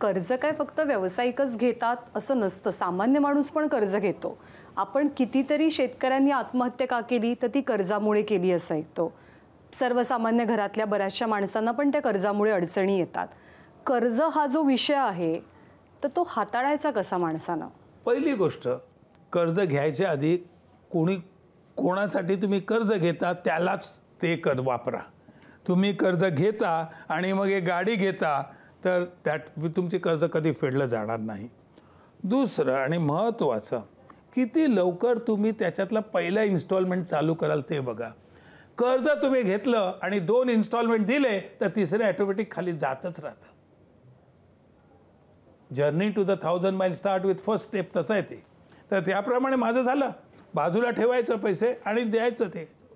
कर्ज काय फक्त व्यावसायिकच घेतात असं नसतं सामान्य माणूस पण कर्ज घेतो आपण कितीतरी शेतकऱ्यांनी आत्महत्या का केली तर ती कर्जामुळे केली असं ऐकतो सर्वसामान्य घरातल्या बऱ्याचशा माणसांना पण त्या कर्जामुळे अडचणी येतात कर्ज हा जो विषय आहे तर तो हाताळायचा कसा माणसानं पहिली गोष्ट कर्ज घ्यायच्या आधी कोणी कोणासाठी तुम्ही कर्ज घेता त्यालाच ते कर वापरा तुम्ही कर्ज घेता आणि मग एक गाडी घेता तर त्यात तुमची कर्ज कधी फेडलं जाणार नाही दुसरं आणि महत्त्वाचं किती लवकर तुम्ही त्याच्यातला पहिला इन्स्टॉलमेंट चालू कराल ते बघा कर्ज तुम्ही घेतलं आणि दोन इन्स्टॉलमेंट दिले तर तिसरे ॲटोमॅटिक खाली जातच राहतं journey to the thousand mile start with first step तसं आहे ते तर त्याप्रमाणे माझं झालं बाजूला ठेवायचं पैसे आणि द्यायचं ते